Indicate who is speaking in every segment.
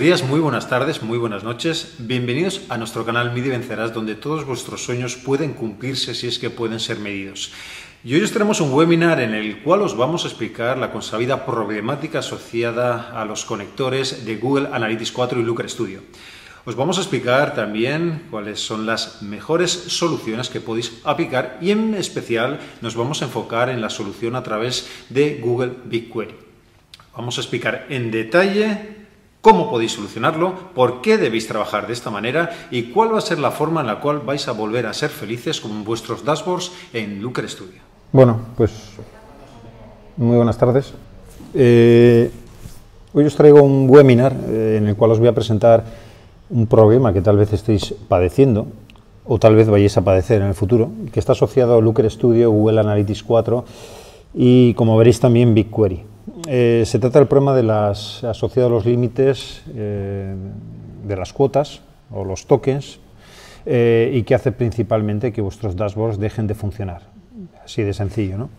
Speaker 1: días, muy buenas tardes, muy buenas noches. Bienvenidos a nuestro canal Midi Vencerás, donde todos vuestros sueños pueden cumplirse si es que pueden ser medidos. Y hoy os tenemos un webinar en el cual os vamos a explicar la consabida problemática asociada a los conectores de Google Analytics 4 y Looker Studio. Os vamos a explicar también cuáles son las mejores soluciones que podéis aplicar y en especial nos vamos a enfocar en la solución a través de Google BigQuery. Vamos a explicar en detalle cómo podéis solucionarlo, por qué debéis trabajar de esta manera y cuál va a ser la forma en la cual vais a volver a ser felices con vuestros dashboards en Looker Studio. Bueno, pues muy buenas tardes. Eh, hoy os traigo un webinar eh, en el cual os voy a presentar un problema que tal vez estéis padeciendo o tal vez vayáis a padecer en el futuro, que está asociado a Looker Studio, Google Analytics 4 y, como veréis, también BigQuery. Eh, se trata del problema de las asociado a los límites eh, de las cuotas o los tokens eh, y que hace principalmente que vuestros dashboards dejen de funcionar. Así de sencillo, ¿no?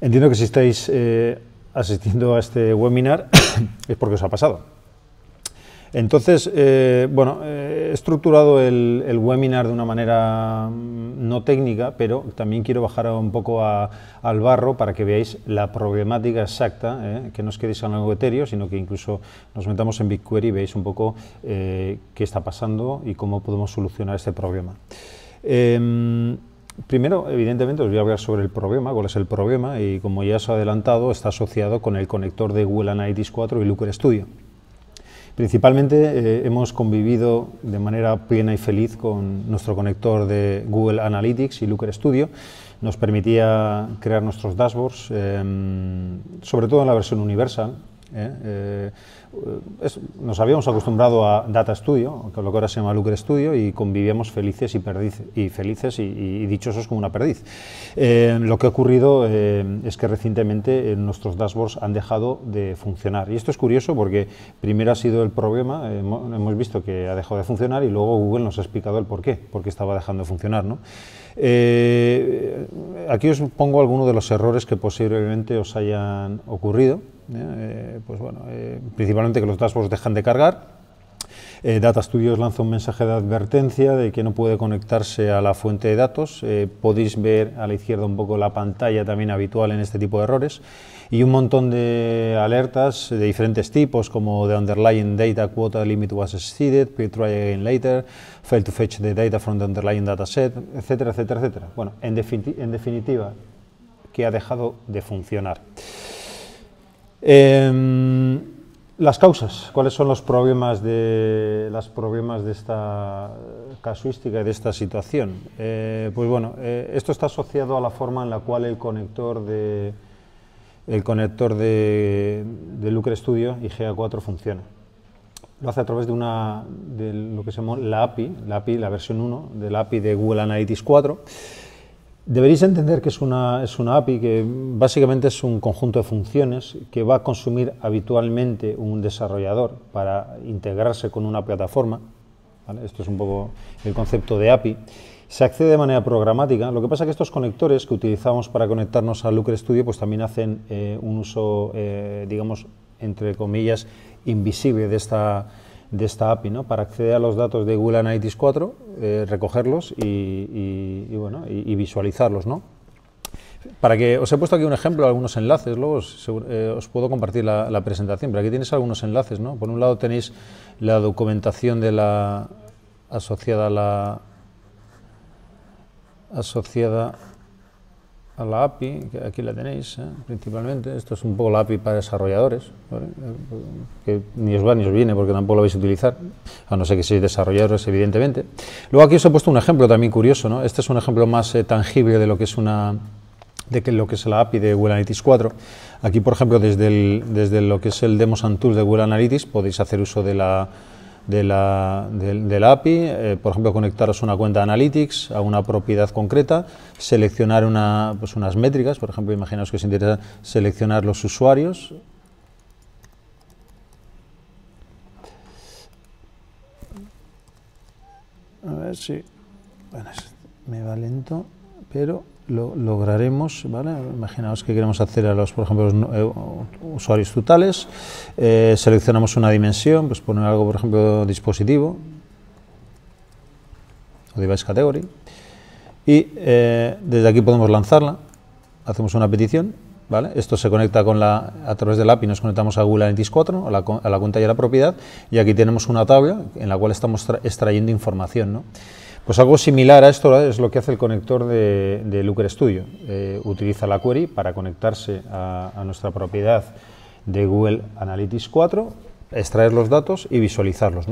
Speaker 1: Entiendo que si estáis asistiendo a este webinar es porque os ha pasado. Entonces, eh, bueno, eh, he estructurado el, webinar de una manera mm, no técnica, pero también quiero bajar un poco al barro para que veáis la problemática exacta, eh, que no os quedéis en algo etéreo, sino que incluso nos metamos en BigQuery y veáis un poco qué está pasando y cómo podemos solucionar este problema. Em, primero, evidentemente, os voy a hablar sobre el problema, cuál es el problema, y como ya os he adelantado, está asociado con el conector de Google Analytics 4 y Looker Studio. Principalmente eh, hemos convivido de manera plena y feliz con nuestro conector de Google Analytics y Looker Studio. Nos permitía crear nuestros dashboards, em, sobre todo en la versión universal, ¿eh? Eh, nos habíamos acostumbrado a Data Studio, que lo que ahora se llama Lucre Studio, y convivíamos felices y, y felices y, dichosos como una perdiz. Eh, lo que ha ocurrido es que recientemente nuestros dashboards han dejado de funcionar. Y esto es curioso porque primero ha sido el problema, hemos visto que ha dejado de funcionar y luego Google nos ha explicado el porqué qué, estaba dejando de funcionar. aquí os pongo algunos de los errores que posiblemente os hayan ocurrido. ¿eh? eh, pues bueno, eh, principalmente que los dashboards dejan de cargar. Eh, data Studios lanza un mensaje de advertencia de que no puede conectarse a la fuente de datos. podéis ver a la izquierda un poco la pantalla también habitual en este tipo de errores y un montón de alertas de diferentes tipos, como the underlying data quota limit was exceeded, please again later, fail to fetch the data from the underlying dataset, etcétera, etcétera, etcétera. Bueno, en, definitiva, que ha dejado de funcionar. Em, las causas, ¿cuáles son los problemas de, las problemas de esta casuística y de esta situación? Eh, pues bueno, eh, esto está asociado a la forma en la cual el conector de, el conector de, de Lucre Studio y GA4 funciona. Lo hace a través de, una, de lo que se llama la API, la API, la versión 1 de la API de Google Analytics 4 Deberéis entender que es una, es una API que básicamente es un conjunto de funciones que va a consumir habitualmente un desarrollador para integrarse con una plataforma. Esto es un poco el concepto de API. Se accede de manera programática. Lo que pasa es que estos conectores que utilizamos para conectarnos a Lucre Studio pues también hacen eh, un uso, eh, digamos, entre comillas, invisible de esta, de esta API, ¿no? para acceder a los datos de Google Analytics 4, eh, recogerlos y, bueno, y, visualizarlos. ¿no? Para que os he puesto aquí un ejemplo, algunos enlaces, luego os, eh, puedo compartir la, presentación, pero aquí tienes algunos enlaces. ¿no? Por un lado tenéis la documentación de la asociada a la asociada la API, que aquí la tenéis ¿eh? principalmente, esto es un poco la API para desarrolladores, que ni os va ni os viene porque tampoco lo vais a utilizar, a no ser que seáis desarrolladores, evidentemente. Luego aquí os he puesto un ejemplo también curioso, ¿no? este es un ejemplo más eh, tangible de lo que es una de que lo que es la API de Google Analytics 4. Aquí, por ejemplo, desde, desde lo que es el Demos and Tools de Google Analytics podéis hacer uso de la de la, del de API, eh, por ejemplo, conectaros a una cuenta Analytics, a una propiedad concreta, seleccionar una, pues unas métricas, por ejemplo, imaginaos que os interesa seleccionar los usuarios. A ver si... me va lento, pero lo, lograremos, ¿vale? imaginaos que queremos hacer a los, por ejemplo, eh, usuarios totales, eh, seleccionamos una dimensión, pues poner algo, por ejemplo, dispositivo, o device category, y eh, desde aquí podemos lanzarla, hacemos una petición, ¿vale? esto se conecta con la, a través del API, nos conectamos a Google Analytics 4, a la, a la cuenta y a la propiedad, y aquí tenemos una tabla en la cual estamos extrayendo información. ¿no? Pues algo similar a esto es lo que hace el conector de, de Looker Studio. Eh, utiliza la query para conectarse a, nuestra propiedad de Google Analytics 4, extraer los datos y visualizarlos.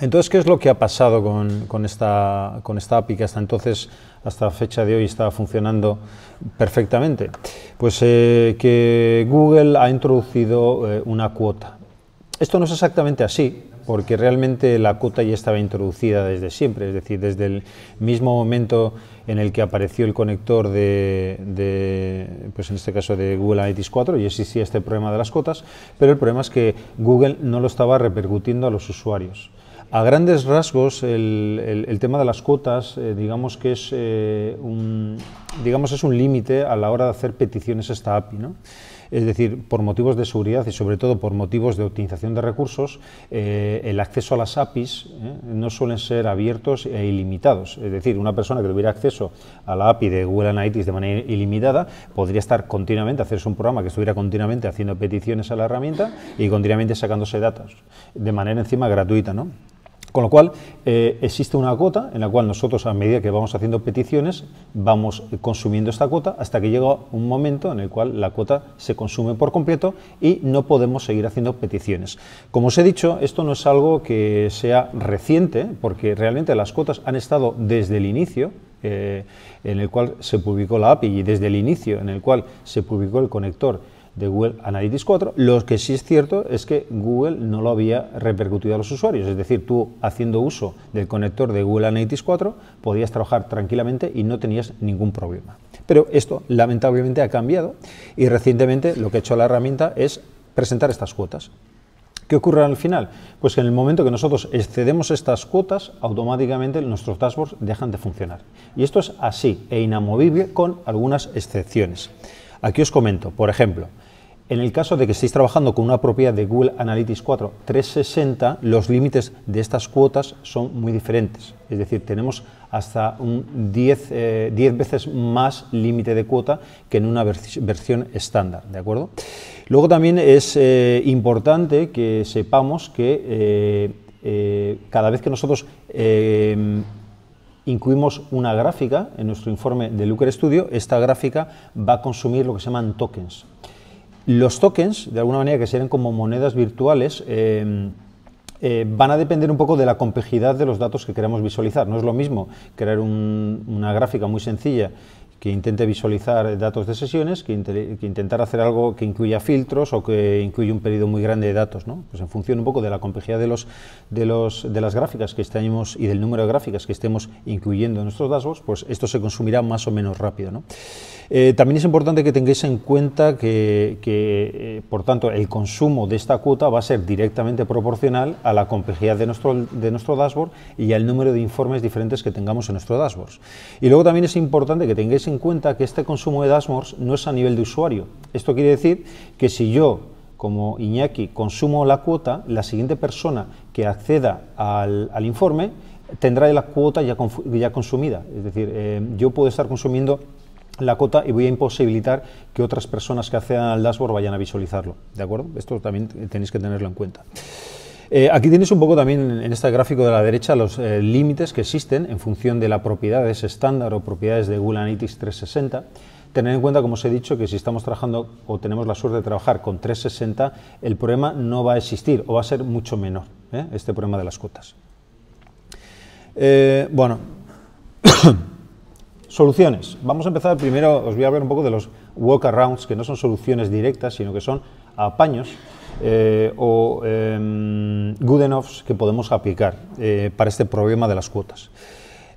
Speaker 1: Entonces, ¿qué es lo que ha pasado con, esta, con API que hasta entonces, hasta fecha de hoy, estaba funcionando perfectamente? Pues eh, que Google ha introducido eh, una cuota. Esto no es exactamente así, porque realmente la cuota ya estaba introducida desde siempre, es decir, desde el mismo momento en el que apareció el conector de, pues en este caso de Google Analytics 4, y existía este problema de las cuotas, pero el problema es que Google no lo estaba repercutiendo a los usuarios. A grandes rasgos, el, tema de las cuotas, eh, digamos que es eh, un, digamos es un límite a la hora de hacer peticiones a esta API, ¿no? Es decir, por motivos de seguridad y sobre todo por motivos de optimización de recursos, eh, el acceso a las APIs eh, no suelen ser abiertos e ilimitados. Es decir, una persona que tuviera acceso a la API de Google Analytics de manera ilimitada podría estar continuamente, hacerse un programa que estuviera continuamente haciendo peticiones a la herramienta y continuamente sacándose datos de manera encima gratuita. ¿no? Con lo cual, eh, existe una cuota en la cual nosotros, a medida que vamos haciendo peticiones, vamos eh, consumiendo esta cuota hasta que llega un momento en el cual la cuota se consume por completo y no podemos seguir haciendo peticiones. Como os he dicho, esto no es algo que sea reciente, porque realmente las cuotas han estado desde el inicio, eh, en el cual se publicó la API y desde el inicio en el cual se publicó el conector de Google Analytics 4. Lo que sí es cierto es que Google no lo había repercutido a los usuarios, es decir, tú haciendo uso del conector de Google Analytics 4 podías trabajar tranquilamente y no tenías ningún problema. Pero esto lamentablemente ha cambiado y recientemente lo que ha hecho la herramienta es presentar estas cuotas. ¿Qué ocurre al final? Pues que en el momento que nosotros excedemos estas cuotas, automáticamente nuestros dashboards dejan de funcionar. Y esto es así e inamovible con algunas excepciones. Aquí os comento, por ejemplo, en el caso de que estéis trabajando con una propiedad de Google Analytics 4 360, los límites de estas cuotas son muy diferentes. Es decir, tenemos hasta un 10, eh, veces más límite de cuota que en una versión estándar. ¿de acuerdo? Luego también es eh, importante que sepamos que eh, cada vez que nosotros incluimos una gráfica en nuestro informe de Looker Studio, esta gráfica va a consumir lo que se llaman tokens. Los tokens, de alguna manera, que serían como monedas virtuales, eh, eh, van a depender un poco de la complejidad de los datos que queremos visualizar. No es lo mismo crear una gráfica muy sencilla que intente visualizar datos de sesiones, que, intentar hacer algo que incluya filtros o que incluya un periodo muy grande de datos, ¿no? Pues en función un poco de la complejidad de, los, de, los, de las gráficas que estemos y del número de gráficas que estemos incluyendo en nuestros dashboards, pues esto se consumirá más o menos rápido, ¿no? Eh, también es importante que tengáis en cuenta que, eh, por tanto, el consumo de esta cuota va a ser directamente proporcional a la complejidad de nuestro, de nuestro dashboard y al número de informes diferentes que tengamos en nuestro dashboard. Y luego también es importante que tengáis en cuenta que este consumo de dashboards no es a nivel de usuario. Esto quiere decir que si yo como Iñaki consumo la cuota, la siguiente persona que acceda al, informe tendrá la cuota ya, consumida. Es decir, eh, yo puedo estar consumiendo la cota y voy a imposibilitar que otras personas que accedan al dashboard vayan a visualizarlo. ¿De acuerdo? Esto también tenéis que tenerlo en cuenta. Eh, aquí tienes un poco también en este gráfico de la derecha los eh, límites que existen en función de la propiedad de estándar o propiedades de Google 360. Tener en cuenta, como os he dicho, que si estamos trabajando o tenemos la suerte de trabajar con 360, el problema no va a existir o va a ser mucho menor, ¿eh? este problema de las cuotas. bueno. Soluciones. Vamos a empezar primero, os voy a hablar un poco de los walkarounds, que no son soluciones directas, sino que son apaños eh, o em, good enoughs que podemos aplicar eh, para este problema de las cuotas.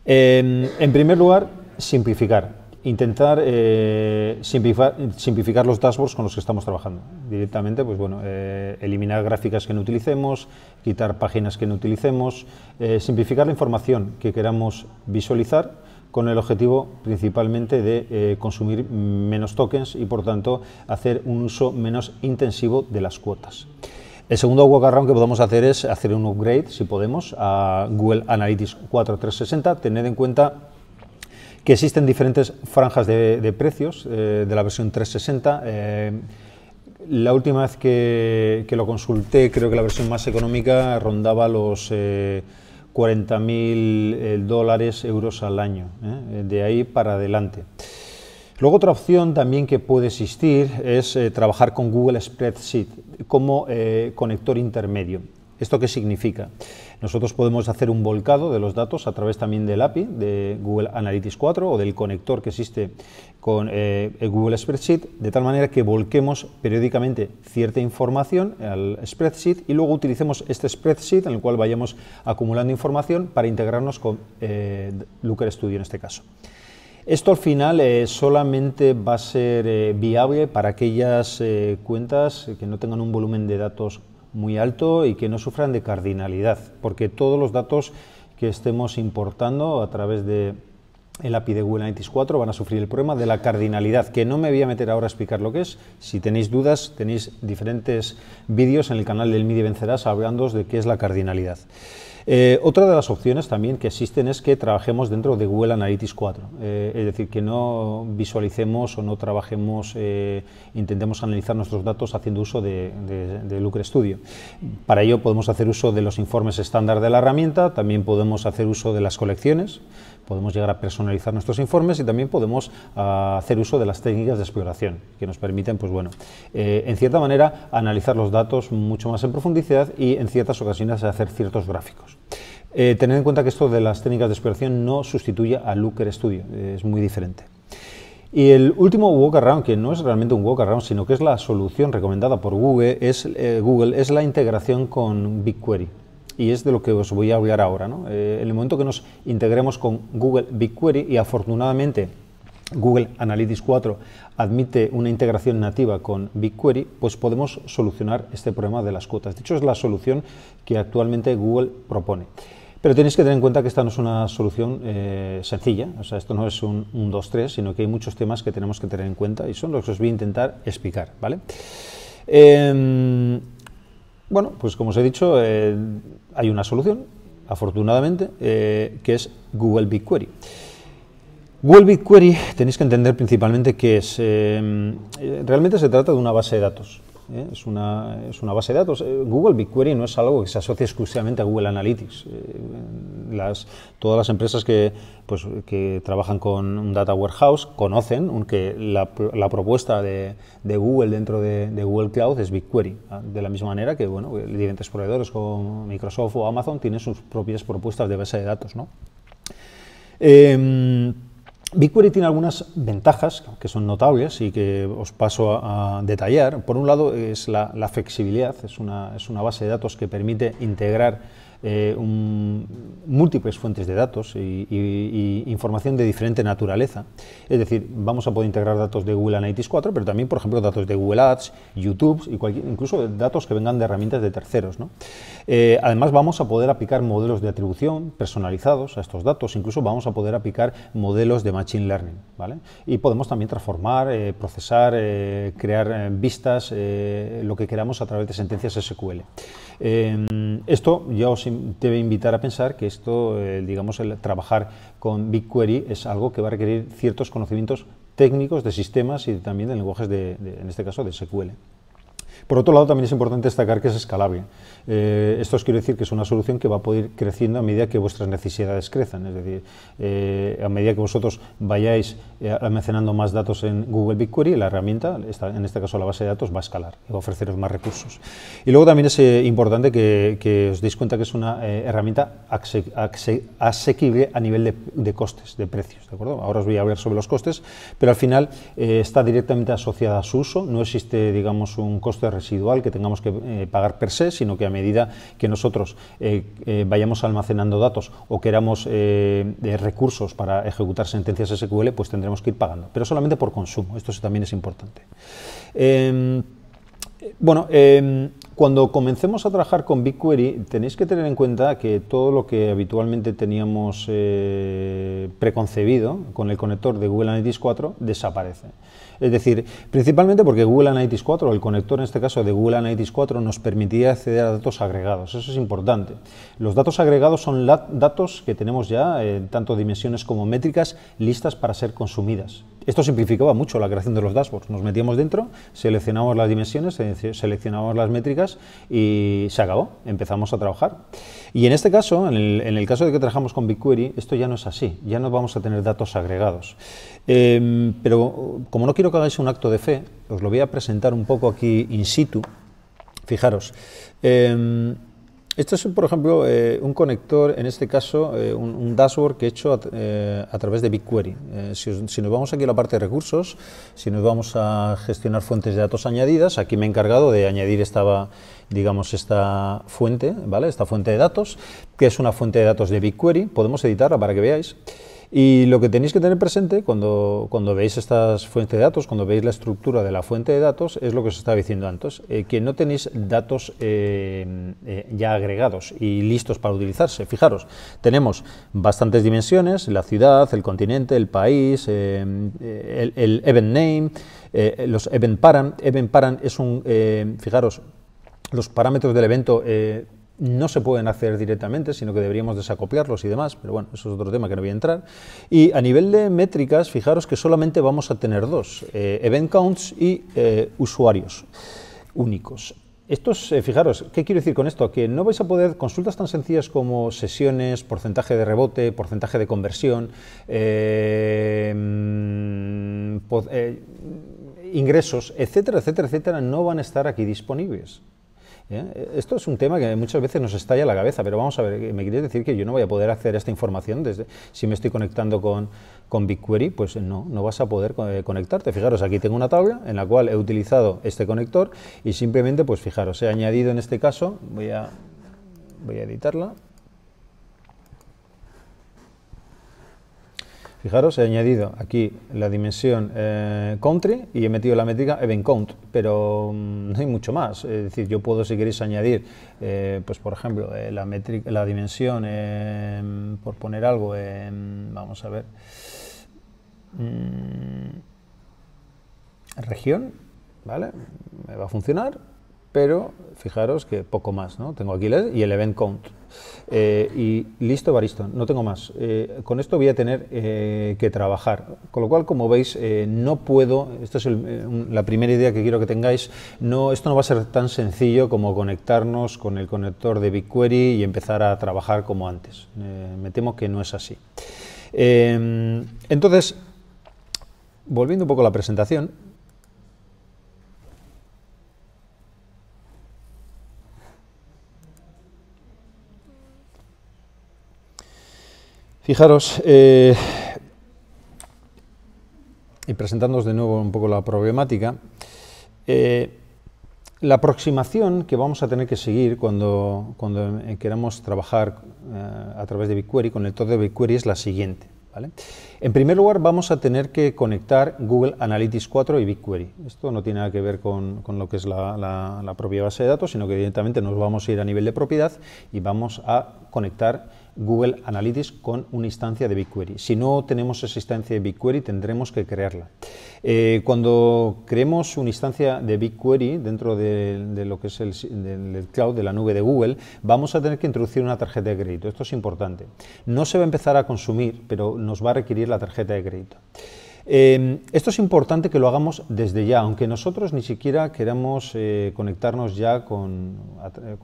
Speaker 1: Em, en primer lugar, simplificar. Intentar eh, simplificar, simplificar, los dashboards con los que estamos trabajando. Directamente, pues bueno, eliminar gráficas que no utilicemos, quitar páginas que no utilicemos, simplificar la información que queramos visualizar con el objetivo principalmente de eh, consumir menos tokens y por tanto hacer un uso menos intensivo de las cuotas. El segundo walkaround que podemos hacer es hacer un upgrade, si podemos, a Google Analytics 4360, Tened en cuenta que existen diferentes franjas de, precios eh, de la versión 360. Eh, la última vez que, lo consulté, creo que la versión más económica rondaba los... 40.000 eh, dólares, euros al año, ¿eh? Eh, de ahí para adelante. Luego otra opción también que puede existir es trabajar con Google Spreadsheet como conector intermedio. ¿Esto qué significa? Nosotros podemos hacer un volcado de los datos a través también del API de Google Analytics 4 o del conector que existe con eh, Google Spreadsheet, de tal manera que volquemos periódicamente cierta información al spreadsheet y luego utilicemos este spreadsheet en el cual vayamos acumulando información para integrarnos con eh, Looker Studio en este caso. Esto al final eh, solamente va a ser viable para aquellas cuentas que no tengan un volumen de datos muy alto y que no sufran de cardinalidad, porque todos los datos que estemos importando a través de el API de Google Analytics 4 van a sufrir el problema de la cardinalidad, que no me voy a meter ahora a explicar lo que es. Si tenéis dudas, tenéis diferentes vídeos en el canal del MIDI Vencerás hablando de qué es la cardinalidad. Eh, otra de las opciones también que existen es que trabajemos dentro de Google Analytics 4, eh, es decir, que no visualicemos o no trabajemos, eh, intentemos analizar nuestros datos haciendo uso de, de, Studio. Para ello podemos hacer uso de los informes estándar de la herramienta, también podemos hacer uso de las colecciones, podemos llegar a personalizar nuestros informes y también podemos ah, hacer uso de las técnicas de exploración que nos permiten, pues bueno, eh, en cierta manera analizar los datos mucho más en profundidad y en ciertas ocasiones hacer ciertos gráficos. Eh, tened en cuenta que esto de las técnicas de exploración no sustituye a Looker Studio, eh, es muy diferente. Y el último walkaround, que no es realmente un walkaround, sino que es la solución recomendada por Google, es, Google, es la integración con BigQuery y es de lo que os voy a hablar ahora. Eh, en el momento que nos integremos con Google BigQuery, y afortunadamente Google Analytics 4 admite una integración nativa con BigQuery, pues podemos solucionar este problema de las cuotas. De hecho, es la solución que actualmente Google propone. Pero tenéis que tener en cuenta que esta no es una solución eh, sencilla, o sea, esto no es un, 1, 2-3, sino que hay muchos temas que tenemos que tener en cuenta y son los que os voy a intentar explicar, ¿vale? Em, bueno, pues como os he dicho, eh, hay una solución, afortunadamente, eh, que es Google BigQuery. Google BigQuery tenéis que entender principalmente que es. Eh, realmente se trata de una base de datos. ¿eh? es, una, base de datos. Eh, Google BigQuery no es algo que se asocie exclusivamente a Google Analytics. Eh, las, todas las empresas que, pues, trabajan con un data warehouse conocen que la, propuesta de, Google dentro de, Google Cloud es BigQuery. ¿ah? De la misma manera que bueno, diferentes proveedores como Microsoft o Amazon tienen sus propias propuestas de base de datos. ¿no? Em, BigQuery tiene algunas ventajas que son notables y que os paso a, detallar. Por un lado es la, flexibilidad, es una base de datos que permite integrar eh, múltiples fuentes de datos y, información de diferente naturaleza. Es decir, vamos a poder integrar datos de Google Analytics 4, pero también, por ejemplo, datos de Google Ads, YouTube, y incluso datos que vengan de herramientas de terceros. Eh, además, vamos a poder aplicar modelos de atribución personalizados a estos datos, incluso vamos a poder aplicar modelos de Machine Learning. ¿vale? Y podemos también transformar, eh, procesar, crear vistas, lo que queramos a través de sentencias SQL. esto ya os debe invitar a pensar que esto, eh, digamos, el trabajar con BigQuery es algo que va a requerir ciertos conocimientos técnicos de sistemas y también de lenguajes, de en este caso, de SQL. Por otro lado, también es importante destacar que es escalable. Eh, esto os quiero decir que es una solución que va a poder ir creciendo a medida que vuestras necesidades crezcan, es decir, eh, a medida que vosotros vayáis eh, almacenando más datos en Google BigQuery, la herramienta, en este caso la base de datos, va a escalar y va a ofreceros más recursos. Y luego también es importante que, os deis cuenta que es una herramienta asequible a nivel de, costes, de precios, ¿de acuerdo? Ahora os voy a hablar sobre los costes, pero al final está directamente asociada a su uso, no existe, digamos, un coste residual que tengamos que eh, pagar per se, sino que a medida que nosotros eh, eh, vayamos almacenando datos o queramos recursos para ejecutar sentencias SQL, pues tendremos que ir pagando, pero solamente por consumo, esto también es importante. Em, bueno, em, cuando comencemos a trabajar con BigQuery, tenéis que tener en cuenta que todo lo que habitualmente teníamos preconcebido con el conector de Google Analytics 4 desaparece. Es decir, principalmente porque Google Analytics 4, el conector en este caso de Google Analytics 4, nos permitía acceder a datos agregados. Eso es importante. Los datos agregados son datos que tenemos ya, en eh, tanto dimensiones como métricas, listas para ser consumidas. Esto simplificaba mucho la creación de los dashboards. Nos metíamos dentro, seleccionábamos las dimensiones, seleccionábamos las métricas y se acabó. Empezamos a trabajar. Y en este caso, en el, en el caso de que trabajamos con BigQuery, esto ya no es así. Ya no vamos a tener datos agregados. Em, pero como no quiero que hagáis un acto de fe, os lo voy a presentar un poco aquí in situ. Fijaros. Em, esto este es, por ejemplo, eh, un conector, en este caso, eh, un, dashboard que he hecho a, eh, través de BigQuery. Si, si, nos vamos aquí a la parte de recursos, si nos vamos a gestionar fuentes de datos añadidas, aquí me he encargado de añadir esta, digamos, esta fuente, ¿vale? Esta fuente de datos, que es una fuente de datos de BigQuery, podemos editarla para que veáis. Y lo que tenéis que tener presente cuando, cuando veis estas fuentes de datos, cuando veis la estructura de la fuente de datos, es lo que os estaba diciendo antes, eh, que no tenéis datos eh, eh, ya agregados y listos para utilizarse. Fijaros, tenemos bastantes dimensiones, la ciudad, el continente, el país, el, el, event name, los event param. Event param es un, fijaros, los parámetros del evento eh, no se pueden hacer directamente, sino que deberíamos desacopiarlos y demás, pero bueno, eso es otro tema que no voy a entrar. Y a nivel de métricas, fijaros que solamente vamos a tener dos, eh, event counts y eh, usuarios únicos. Estos, fijaros, ¿qué quiero decir con esto? Que no vais a poder consultas tan sencillas como sesiones, porcentaje de rebote, porcentaje de conversión, mm, ingresos, etcétera, etcétera, etcétera, no van a estar aquí disponibles. ¿Eh? Esto es un tema que muchas veces nos estalla la cabeza, pero vamos a ver, ¿me quieres decir que yo no voy a poder acceder a esta información desde si me estoy conectando con, con BigQuery? Pues no, no vas a poder eh, conectarte. Fijaros, aquí tengo una tabla en la cual he utilizado este conector y simplemente, pues fijaros, he añadido en este caso, voy a, voy a editarla, Fijaros, he añadido aquí la dimensión eh, country y he metido la métrica event count, pero mm, no hay mucho más. Es decir, yo puedo, si queréis, añadir, eh, pues por ejemplo, eh, la, métrica, la dimensión, por poner algo, vamos a ver, mm, región, ¿vale? Me va a funcionar pero fijaros que poco más, ¿no? Tengo aquí y el event count. Eh, y listo, Baristo. no tengo más. Eh, con esto voy a tener eh, que trabajar. Con lo cual, como veis, no puedo, esta es la primera idea que quiero que tengáis, no, esto no va a ser tan sencillo como conectarnos con el conector de BigQuery y empezar a trabajar como antes. me temo que no es así. entonces, volviendo un poco a la presentación, Fijaros, eh, y presentándoos de nuevo un poco la problemática, eh, la aproximación que vamos a tener que seguir cuando, eh, queramos trabajar a través de BigQuery con el todo de BigQuery es la siguiente. En primer lugar, vamos a tener que conectar Google Analytics 4 y BigQuery. Esto no tiene nada que ver con, lo que es la, propia base de datos, sino que evidentemente, nos vamos a ir a nivel de propiedad y vamos a conectar Google Analytics con una instancia de BigQuery. Si no tenemos esa instancia de BigQuery, tendremos que crearla. Eh, cuando creemos una instancia de BigQuery dentro de, lo que es el, cloud, de la nube de Google, vamos a tener que introducir una tarjeta de crédito. Esto es importante. No se va a empezar a consumir, pero nos va a requerir la tarjeta de crédito. Em, esto es importante que lo hagamos desde ya, aunque nosotros ni siquiera queramos eh, conectarnos ya con,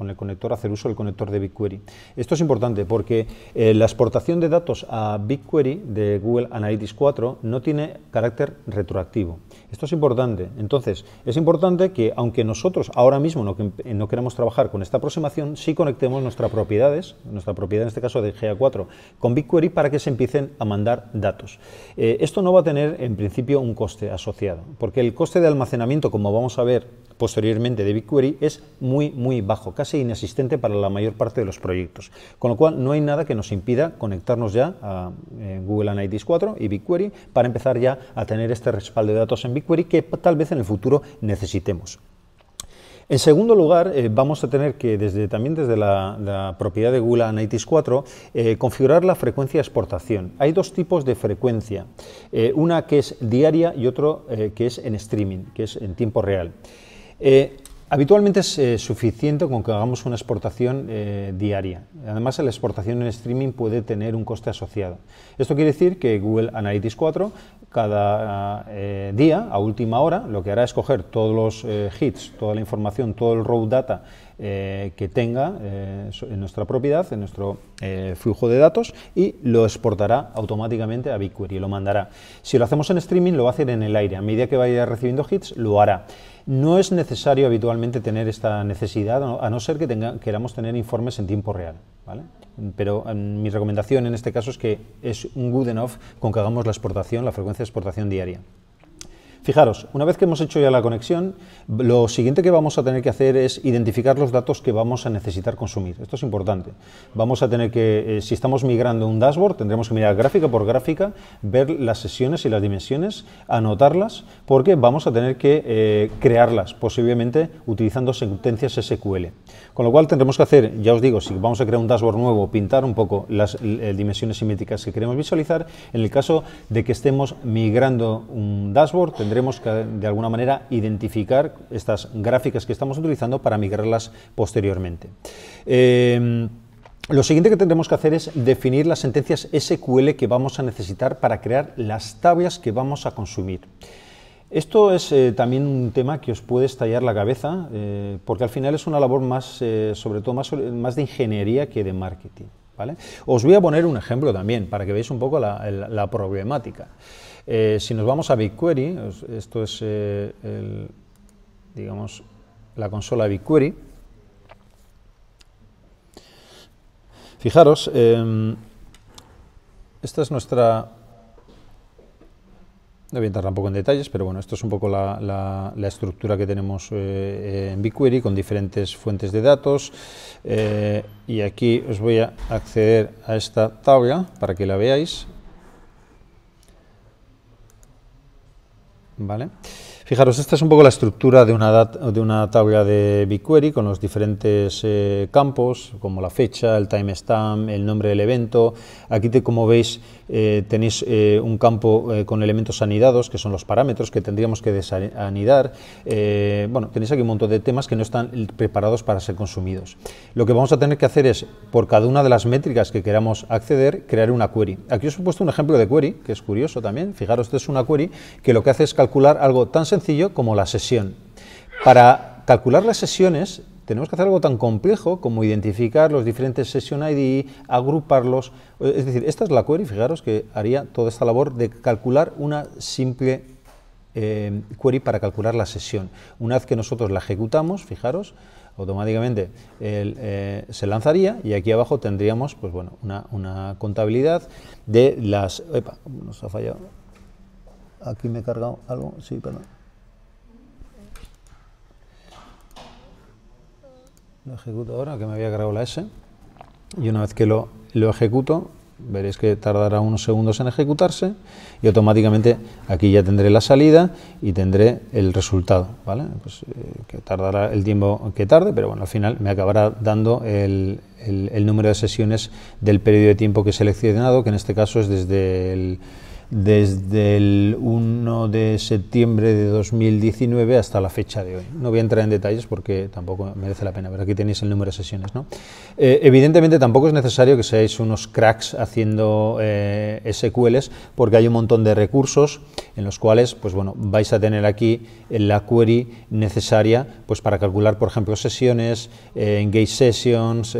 Speaker 1: el conector, hacer uso del conector de BigQuery. Esto es importante porque eh, la exportación de datos a BigQuery de Google Analytics 4 no tiene carácter retroactivo. Esto es importante. Entonces, es importante que aunque nosotros ahora mismo no, no queremos trabajar con esta aproximación, sí conectemos nuestras propiedades, nuestra propiedad en este caso de GA4, con BigQuery para que se empiecen a mandar datos. Eh, esto no va a tener en principio un coste asociado, porque el coste de almacenamiento, como vamos a ver posteriormente de BigQuery, es muy, muy bajo, casi inexistente para la mayor parte de los proyectos, con lo cual no hay nada que nos impida conectarnos ya a eh, Google Analytics 4 y BigQuery para empezar ya a tener este respaldo de datos en BigQuery que tal vez en el futuro necesitemos. En segundo lugar, eh, vamos a tener que, desde, también desde la, propiedad de Google Analytics 4, eh, configurar la frecuencia de exportación. Hay dos tipos de frecuencia, eh, una que es diaria y otro que es en streaming, que es en tiempo real. Habitualmente es suficiente con que hagamos una exportación diaria. Además, la exportación en streaming puede tener un coste asociado. Esto quiere decir que Google Analytics 4 cada eh, día, a última hora, lo que hará es coger todos los eh, hits, toda la información, todo el raw data eh, que tenga en nuestra propiedad, en nuestro flujo de datos, y lo exportará automáticamente a BigQuery, lo mandará. Si lo hacemos en streaming, lo va a hacer en el aire. A medida que vaya recibiendo hits, lo hará. No es necesario habitualmente tener esta necesidad, a no ser que queramos tener informes en tiempo real. Pero em, mi recomendación en este caso es que es un good enough con que hagamos la exportación, la frecuencia de exportación diaria. Fijaros, una vez que hemos hecho ya la conexión, lo siguiente que vamos a tener que hacer es identificar los datos que vamos a necesitar consumir. Esto es importante. Vamos a tener que, eh, si estamos migrando un dashboard, tendremos que mirar gráfica por gráfica, ver las sesiones y las dimensiones, anotarlas, porque vamos a tener que eh, crearlas, posiblemente utilizando sentencias SQL. Con lo cual tendremos que hacer, ya os digo, si vamos a crear un dashboard nuevo, pintar un poco las eh, dimensiones simétricas que queremos visualizar, en el caso de que estemos migrando un dashboard, tendremos tendremos que, de alguna manera, identificar estas gráficas que estamos utilizando para migrarlas posteriormente. Em, lo siguiente que tendremos que hacer es definir las sentencias SQL que vamos a necesitar para crear las tablas que vamos a consumir. Esto es eh, también un tema que os puede estallar la cabeza, eh, porque al final es una labor más, eh, sobre todo, más, más, de ingeniería que de marketing. ¿vale? Os voy a poner un ejemplo también, para que veáis un poco la problemática. Eh, si nos vamos a BigQuery, esto es eh, digamos, la consola BigQuery. Fijaros, em, esta es nuestra... No voy a entrar tampoco en detalles, pero bueno, esto es un poco la estructura que tenemos eh, en BigQuery con diferentes fuentes de datos. y aquí os voy a acceder a esta tabla para que la veáis. ¿Vale? Fijaros, esta es un poco la estructura de una, de una tabla de BigQuery con los diferentes eh, campos, como la fecha, el timestamp, el nombre del evento. Aquí, te, como veis, eh, tenéis eh, un campo eh, con elementos anidados, que son los parámetros que tendríamos que desanidar. bueno, tenéis aquí un montón de temas que no están preparados para ser consumidos. Lo que vamos a tener que hacer es, por cada una de las métricas que queramos acceder, crear una query. Aquí os he puesto un ejemplo de query, que es curioso también. Fijaros, esto es una query que lo que hace es calcular algo tan sencillo como la sesión. Para calcular las sesiones tenemos que hacer algo tan complejo como identificar los diferentes session ID, agruparlos. Eh, es decir, esta es la query, fijaros que haría toda esta labor de calcular una simple eh, query para calcular la sesión. Una vez que nosotros la ejecutamos, fijaros, automáticamente eh, se lanzaría y aquí abajo tendríamos pues bueno, una, una contabilidad de las... Epa, nos ha fallado. Aquí me he cargado algo, sí, perdón. Lo ejecuto ahora, que me había grabado la S. Y una vez que lo, lo ejecuto, veréis que tardará unos segundos en ejecutarse y automáticamente aquí ya tendré la salida y tendré el resultado, ¿vale? Pues, eh, que tardará el tiempo que tarde, pero bueno, al final me acabará dando el, el, el número de sesiones del periodo de tiempo que he seleccionado, que en este caso es desde el desde el 1 de septiembre de 2019 hasta la fecha de hoy. No voy a entrar en detalles porque tampoco merece la pena, pero aquí tenéis el número de sesiones. ¿no? Eh, evidentemente tampoco es necesario que seáis unos cracks haciendo eh, SQLs porque hay un montón de recursos en los cuales pues, bueno, vais a tener aquí la query necesaria pues, para calcular, por ejemplo, sesiones, en eh, engage sessions,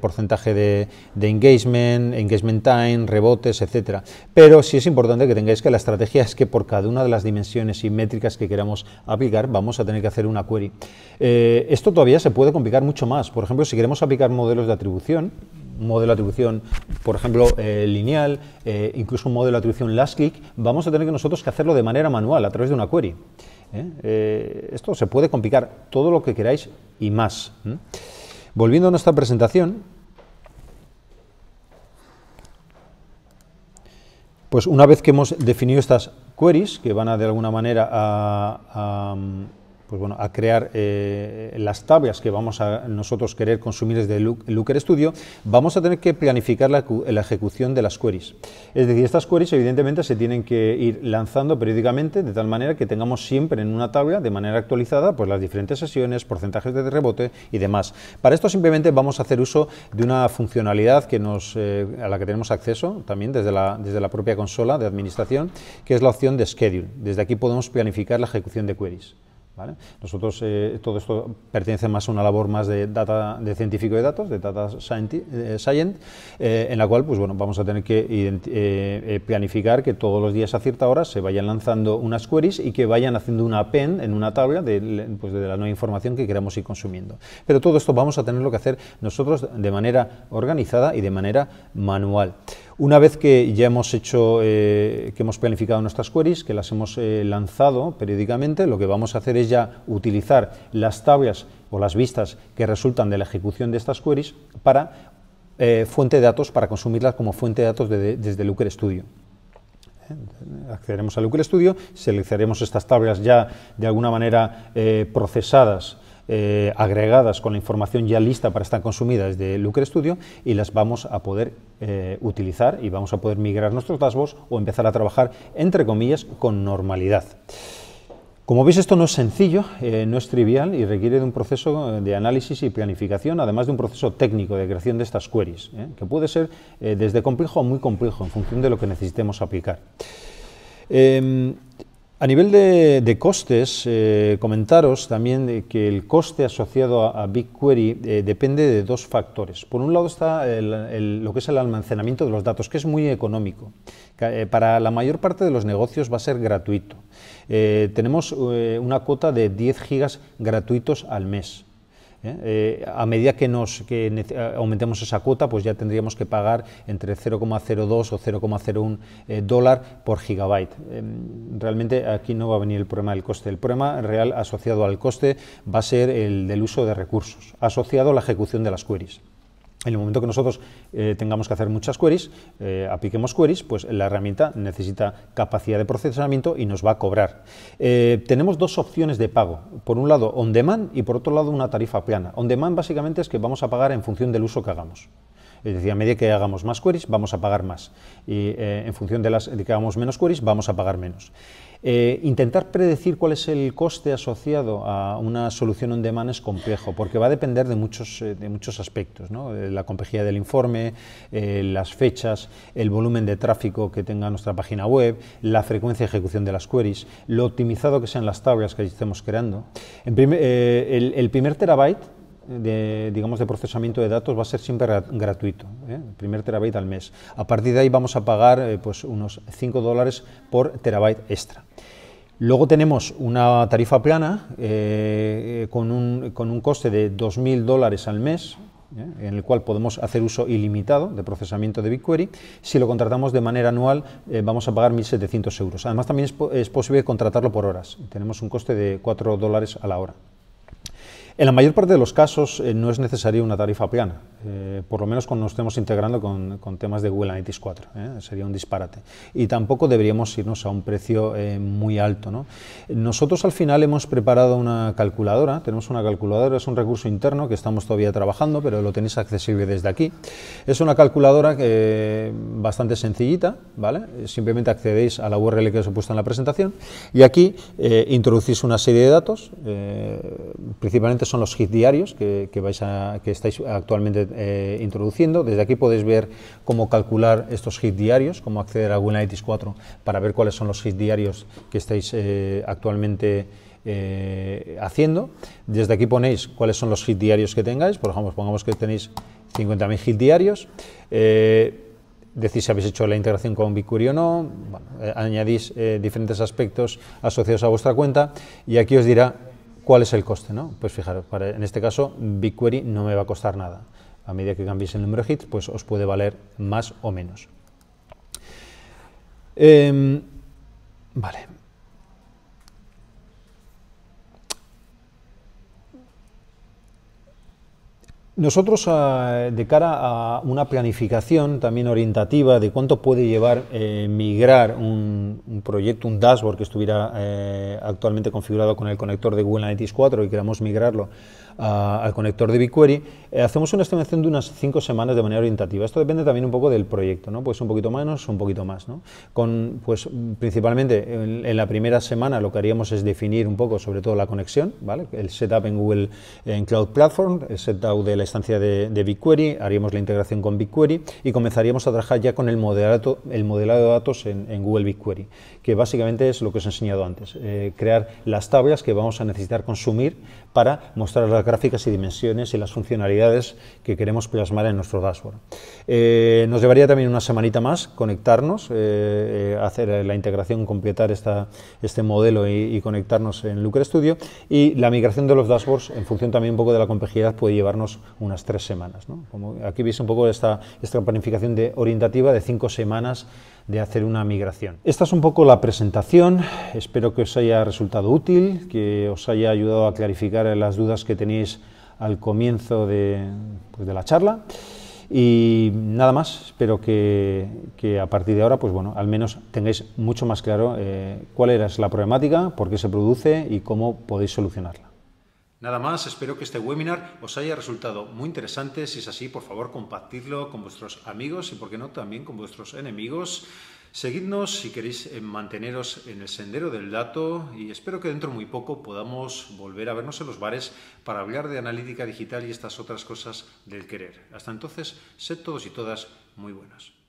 Speaker 1: porcentaje de, engagement, engagement time, rebotes, etcétera Pero si es importante que tengáis que la estrategia es que por cada una de las dimensiones y métricas que queramos aplicar vamos a tener que hacer una query. Eh, esto todavía se puede complicar mucho más. Por ejemplo, si queremos aplicar modelos de atribución, modelo de atribución, por ejemplo, eh, lineal, eh, incluso un modelo de atribución last click, vamos a tener que nosotros que hacerlo de manera manual, a través de una query. esto se puede complicar todo lo que queráis y más. Volviendo a nuestra presentación, Pues una vez que hemos definido estas queries, que van a de alguna manera a, pues a crear eh, las tablas que vamos a nosotros querer consumir desde Looker Studio, vamos a tener que planificar la, ejecución de las queries. Es decir, estas queries evidentemente se tienen que ir lanzando periódicamente de tal manera que tengamos siempre en una tabla de manera actualizada pues las diferentes sesiones, porcentajes de rebote y demás. Para esto simplemente vamos a hacer uso de una funcionalidad que eh, a la que tenemos acceso también desde la, desde la propia consola de administración, que es la opción de Schedule. Desde aquí podemos planificar la ejecución de queries. Nosotros, eh, todo esto pertenece más a una labor más de, científico de datos, de data eh, science, eh, en la cual pues, bueno, vamos a tener que planificar que todos los días a cierta hora se vayan lanzando unas queries y que vayan haciendo una append en una tabla de, pues, de la nueva información que queramos ir consumiendo. Pero todo esto vamos a tenerlo que hacer nosotros de manera organizada y de manera manual. Una vez que ya hemos hecho, eh, que hemos planificado nuestras queries, que las hemos eh, lanzado periódicamente, lo que vamos a hacer es ya utilizar las tablas o las vistas que resultan de la ejecución de estas queries para eh, fuente de datos, para consumirlas como fuente de datos desde Looker Studio accederemos a Looker Studio, seleccionaremos estas tablas ya de alguna manera procesadas eh, agregadas con la información ya lista para estar consumidas de Looker Studio y las vamos a poder eh, utilizar y vamos a poder migrar nuestros dashboards o empezar a trabajar, entre comillas, con normalidad. Como veis, esto no es sencillo, eh, no es trivial y requiere de un proceso de análisis y planificación, además de un proceso técnico de creación de estas queries, que puede ser desde complejo a muy complejo en función de lo que necesitemos aplicar. Em, a nivel de, costes, eh, comentaros también que el coste asociado a, BigQuery eh, depende de dos factores. Por un lado está lo que es el almacenamiento de los datos, que es muy económico. Eh, para la mayor parte de los negocios va a ser gratuito. tenemos una cuota de 10 gigas gratuitos al mes. ¿eh? Eh, a medida que, nos, eh, aumentemos esa cuota, pues ya tendríamos que pagar entre 0,02 o 0,01 dólar por gigabyte. Em, realmente aquí no va a venir el problema del coste. El problema real asociado al coste va a ser el del uso de recursos, asociado a la ejecución de las queries. En el momento que nosotros eh, tengamos que hacer muchas queries, eh, apliquemos queries, pues la herramienta necesita capacidad de procesamiento y nos va a cobrar. Eh, tenemos dos opciones de pago. Por un lado, on demand y por otro lado, una tarifa plana. On demand básicamente es que vamos a pagar en función del uso que hagamos. Es decir, a medida que hagamos más queries, vamos a pagar más. Y eh, en función de, las, que hagamos menos queries, vamos a pagar menos. Eh, intentar predecir cuál es el coste asociado a una solución on demand es complejo, porque va a depender de muchos, eh, de muchos aspectos, la complejidad del informe, las fechas, el volumen de tráfico que tenga nuestra página web, la frecuencia de ejecución de las queries, lo optimizado que sean las tablas que estemos creando. el primer terabyte de, digamos, de procesamiento de datos va a ser siempre gratuito, el ¿eh? primer terabyte al mes. A partir de ahí vamos a pagar eh, pues unos 5 dólares por terabyte extra. Luego tenemos una tarifa plana eh, con, un, coste de 2.000 dólares al mes, en el cual podemos hacer uso ilimitado de procesamiento de BigQuery. Si lo contratamos de manera anual, vamos a pagar 1.700 euros. Además, también es, es, posible contratarlo por horas. Tenemos un coste de 4 dólares a la hora. En la mayor parte de los casos eh, no es necesaria una tarifa plana, eh, por lo menos cuando nos estemos integrando con, temas de Google Analytics 4, eh, sería un disparate. Y tampoco deberíamos irnos a un precio muy alto. Nosotros al final hemos preparado una calculadora, tenemos una calculadora, es un recurso interno que estamos todavía trabajando, pero lo tenéis accesible desde aquí. Es una calculadora que, bastante sencillita, ¿vale? simplemente accedéis a la URL que os he puesto en la presentación y aquí introducís una serie de datos, principalmente son los hits diarios que, vais a, que estáis actualmente eh, introduciendo. Desde aquí podéis ver cómo calcular estos hits diarios, cómo acceder a Google 4 para ver cuáles son los hits diarios que estáis eh, actualmente eh, haciendo. Desde aquí ponéis cuáles son los hit diarios que tengáis. Por ejemplo, pongamos que tenéis 50.000 hits diarios decís si habéis hecho la integración con BigQuery o no, añadís diferentes aspectos asociados a vuestra cuenta y aquí os dirá ¿Cuál es el coste? No? Pues fijaros, en este caso BigQuery no me va a costar nada. A medida que cambiéis el número de hits, pues os puede valer más o menos. Em, vale, Nosotros, ah, de cara a una planificación también orientativa de cuánto puede llevar eh, migrar un, proyecto, un dashboard que estuviera eh, actualmente configurado con el conector de Google Analytics 4 y queramos migrarlo al conector de BigQuery, eh, hacemos una estimación de unas cinco semanas de manera orientativa. Esto depende también un poco del proyecto, ¿no? Pues un poquito menos, un poquito más, Con, pues principalmente en, la primera semana lo que haríamos es definir un poco sobre todo la conexión, ¿vale? El setup en Google en Cloud Platform, el setup de la instancia de, BigQuery, haríamos la integración con BigQuery y comenzaríamos a trabajar ya con el modelado, el modelado de datos en, Google BigQuery, que básicamente es lo que os he enseñado antes, eh, crear las tablas que vamos a necesitar consumir para mostrar las gráficas y dimensiones y las funcionalidades que queremos plasmar en nuestro dashboard. Eh, nos llevaría también una semanita más conectarnos, eh, eh, hacer la integración, completar esta, este modelo y, conectarnos en Looker Studio y la migración de los dashboards en función también un poco de la complejidad puede llevarnos unas tres semanas. Como aquí veis un poco esta, esta planificación de orientativa de cinco semanas de hacer una migración. Esta es un poco la presentación, espero que os haya resultado útil, que os haya ayudado a clarificar las dudas que tenéis al comienzo pues, de, la charla. Y nada más, espero que, a partir de ahora, pues bueno, al menos tengáis mucho más claro eh, cuál era la problemática, por qué se produce y cómo podéis solucionarla. Nada más, espero que este webinar os haya resultado muy interesante. Si es así, por favor, compartidlo con vuestros amigos y, por qué no, también con vuestros enemigos. Seguidnos si queréis eh, manteneros en el sendero del dato y espero que dentro muy poco podamos volver a vernos en los bares para hablar de analítica digital y estas otras cosas del querer. Hasta entonces, sed todos y todas muy buenos.